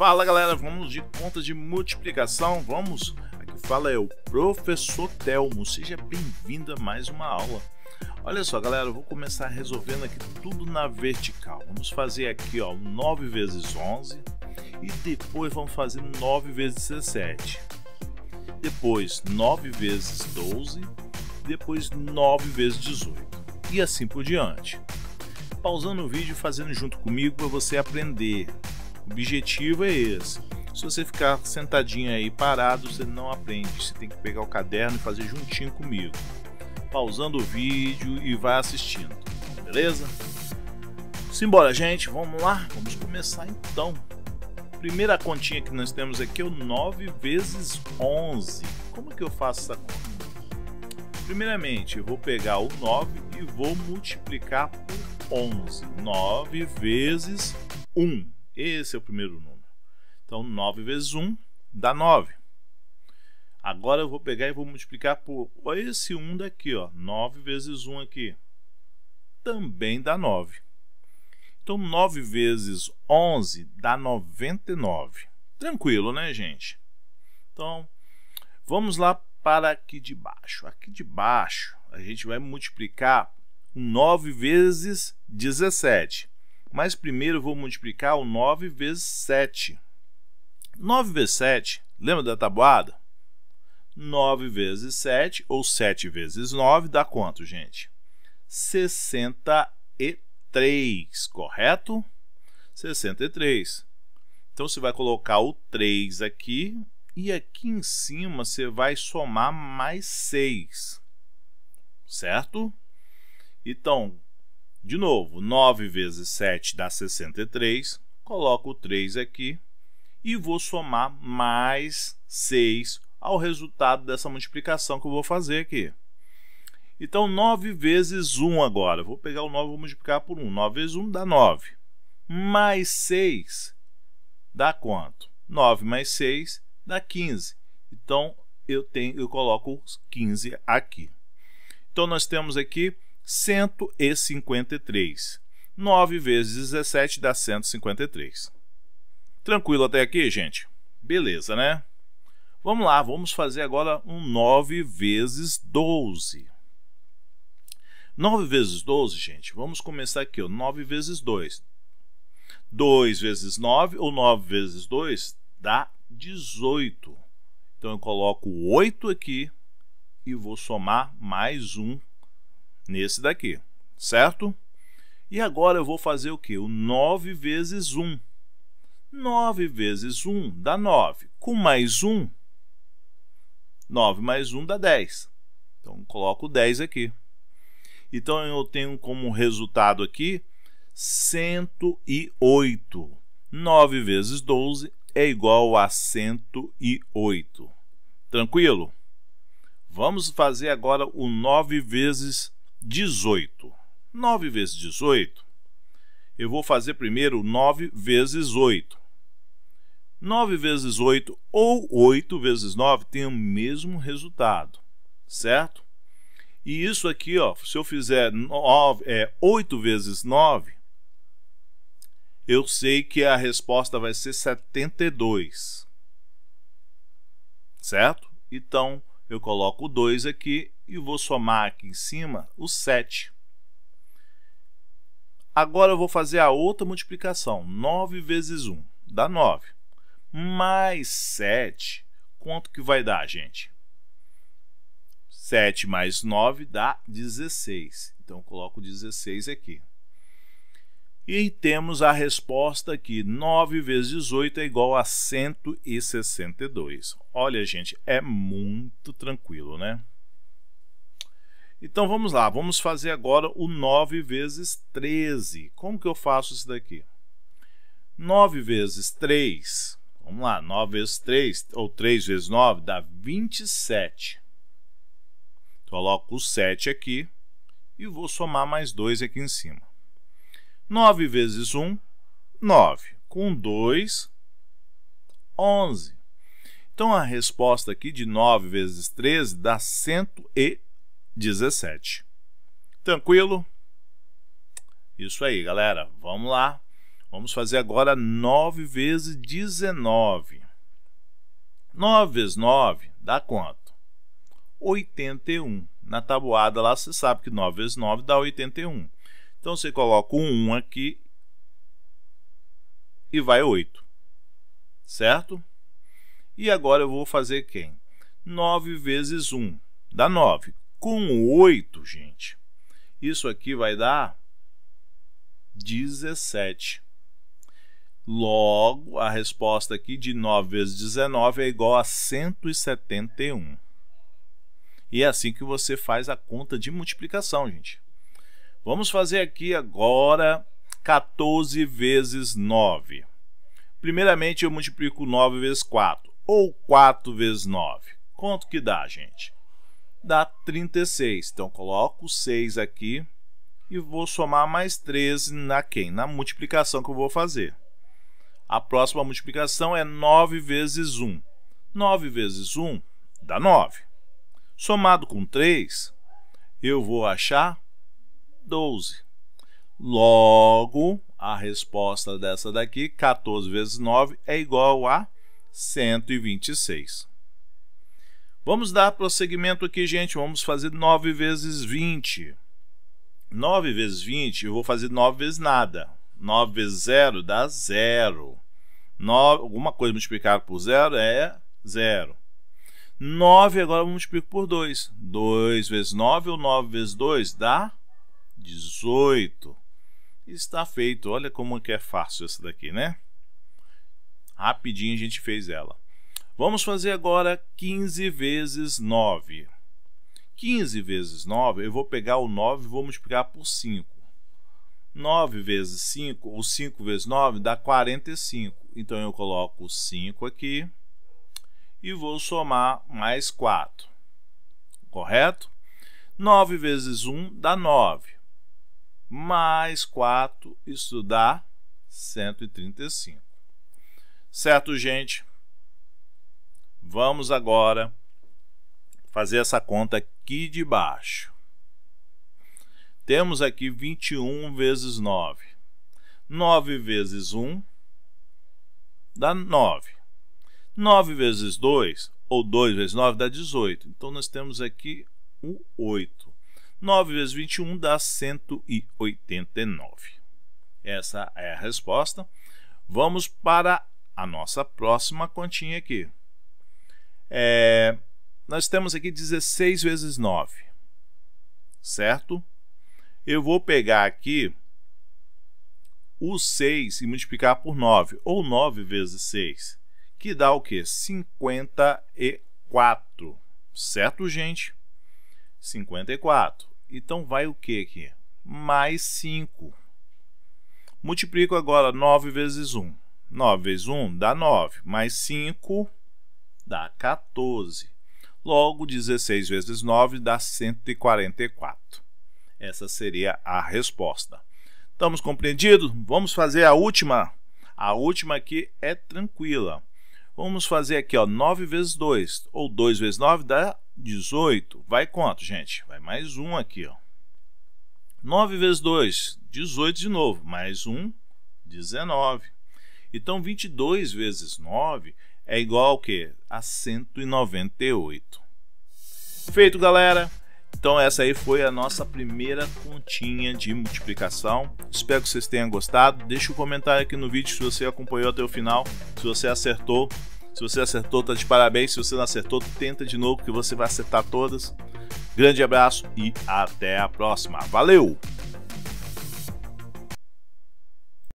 Fala galera, vamos de conta de multiplicação, vamos? Aqui fala é o professor Telmo, seja bem-vindo a mais uma aula. Olha só galera, eu vou começar resolvendo aqui tudo na vertical. Vamos fazer aqui ó, 9 vezes 11 e depois vamos fazer 9 vezes 17. Depois 9 vezes 12, depois 9 vezes 18 e assim por diante. Pausando o vídeo e fazendo junto comigo para você aprender objetivo é esse. Se você ficar sentadinho aí parado, você não aprende. Você tem que pegar o caderno e fazer juntinho comigo. Pausando o vídeo e vai assistindo. Beleza? Simbora, gente. Vamos lá? Vamos começar então. Primeira continha que nós temos aqui é o 9 vezes 11. Como é que eu faço essa conta? Primeiramente, eu vou pegar o 9 e vou multiplicar por 11. 9 vezes 1 esse é o primeiro número. Então, 9 vezes 1 dá 9. Agora eu vou pegar e vou multiplicar por esse 1 daqui, ó. 9 vezes 1 aqui. Também dá 9. Então, 9 vezes 11 dá 99. Tranquilo, né, gente? Então, vamos lá para aqui de baixo. Aqui de baixo, a gente vai multiplicar 9 vezes 17. Mas primeiro vou multiplicar o 9 vezes 7. 9 vezes 7, lembra da tabuada? 9 vezes 7, ou 7 vezes 9, dá quanto, gente? 63, correto? 63. Então, você vai colocar o 3 aqui e aqui em cima você vai somar mais 6, certo? Então, de novo, 9 vezes 7 dá 63. Coloco o 3 aqui e vou somar mais 6 ao resultado dessa multiplicação que eu vou fazer aqui. Então, 9 vezes 1 agora. Vou pegar o 9 e vou multiplicar por 1. 9 vezes 1 dá 9. Mais 6 dá quanto? 9 mais 6 dá 15. Então, eu, tenho, eu coloco 15 aqui. Então, nós temos aqui 153. 9 vezes 17 dá 153. Tranquilo até aqui, gente? Beleza, né? Vamos lá, vamos fazer agora um 9 vezes 12. 9 vezes 12, gente, vamos começar aqui, ó, 9 vezes 2. 2 vezes 9, ou 9 vezes 2, dá 18. Então, eu coloco 8 aqui e vou somar mais um nesse daqui, certo? E agora eu vou fazer o que? O 9 vezes 1. 9 vezes 1 dá 9. Com mais 1, 9 mais 1 dá 10. Então, coloco 10 aqui. Então, eu tenho como resultado aqui 108. 9 vezes 12 é igual a 108. Tranquilo? Vamos fazer agora o 9 vezes 18. 9 vezes 18, eu vou fazer primeiro 9 vezes 8. 9 vezes 8 ou 8 vezes 9 tem o mesmo resultado, certo? E isso aqui, ó, se eu fizer 9, é, 8 vezes 9, eu sei que a resposta vai ser 72. Certo? Então, eu coloco 2 aqui e vou somar aqui em cima o 7. Agora eu vou fazer a outra multiplicação, 9 vezes 1, dá 9. Mais 7, quanto que vai dar, gente? 7 mais 9 dá 16. Então eu coloco 16 aqui. E temos a resposta aqui, 9 vezes 18 é igual a 162. Olha, gente, é muito tranquilo, né? Então vamos lá, vamos fazer agora o 9 vezes 13. Como que eu faço isso daqui? 9 vezes 3, vamos lá, 9 vezes 3, ou 3 vezes 9, dá 27. Coloco o 7 aqui e vou somar mais 2 aqui em cima. 9 vezes 1, 9. Com 2, 11. Então a resposta aqui de 9 vezes 13 dá 113. 17. Tranquilo? Isso aí, galera. Vamos lá. Vamos fazer agora 9 vezes 19. 9 vezes 9 dá quanto? 81. Na tabuada lá você sabe que 9 vezes 9 dá 81. Então você coloca um 1 aqui e vai 8. Certo? E agora eu vou fazer quem? 9 vezes 1 dá 9 com 8, gente, isso aqui vai dar 17. Logo, a resposta aqui de 9 vezes 19 é igual a 171. E é assim que você faz a conta de multiplicação, gente. Vamos fazer aqui agora 14 vezes 9. Primeiramente, eu multiplico 9 vezes 4, ou 4 vezes 9. Quanto que dá, gente? dá 36. Então, coloco 6 aqui e vou somar mais 13 na quem? Na multiplicação que eu vou fazer. A próxima multiplicação é 9 vezes 1. 9 vezes 1 dá 9. Somado com 3, eu vou achar 12. Logo, a resposta dessa daqui, 14 vezes 9, é igual a 126. Vamos dar prosseguimento aqui, gente. Vamos fazer 9 vezes 20. 9 vezes 20, eu vou fazer 9 vezes nada. 9 vezes 0 dá 0. 9, alguma coisa multiplicada por 0 é 0. 9 agora eu multiplico por 2. 2 vezes 9 ou 9 vezes 2 dá 18. Está feito. Olha como é que é fácil essa daqui, né? Rapidinho a gente fez ela. Vamos fazer agora 15 vezes 9. 15 vezes 9, eu vou pegar o 9 e vou multiplicar por 5. 9 vezes 5, ou 5 vezes 9, dá 45. Então, eu coloco 5 aqui e vou somar mais 4. Correto? 9 vezes 1 dá 9. Mais 4, isso dá 135. Certo, gente? Vamos agora fazer essa conta aqui de baixo. Temos aqui 21 vezes 9. 9 vezes 1 dá 9. 9 vezes 2, ou 2 vezes 9, dá 18. Então, nós temos aqui o 8. 9 vezes 21 dá 189. Essa é a resposta. Vamos para a nossa próxima continha aqui. É, nós temos aqui 16 vezes 9, certo? Eu vou pegar aqui o 6 e multiplicar por 9, ou 9 vezes 6, que dá o quê? 54, certo, gente? 54. Então, vai o que aqui? Mais 5. Multiplico agora 9 vezes 1. 9 vezes 1 dá 9, mais 5 dá 14. Logo, 16 vezes 9 dá 144. Essa seria a resposta. Estamos compreendidos? Vamos fazer a última. A última aqui é tranquila. Vamos fazer aqui, ó, 9 vezes 2, ou 2 vezes 9 dá 18. Vai quanto, gente? Vai mais um aqui, ó. 9 vezes 2, 18 de novo, mais um, 19. Então, 22 vezes 9 é igual ao que? A 198. Feito, galera. Então essa aí foi a nossa primeira continha de multiplicação. Espero que vocês tenham gostado. Deixa um comentário aqui no vídeo se você acompanhou até o final, se você acertou. Se você acertou, tá de parabéns. Se você não acertou, tenta de novo que você vai acertar todas. Grande abraço e até a próxima. Valeu!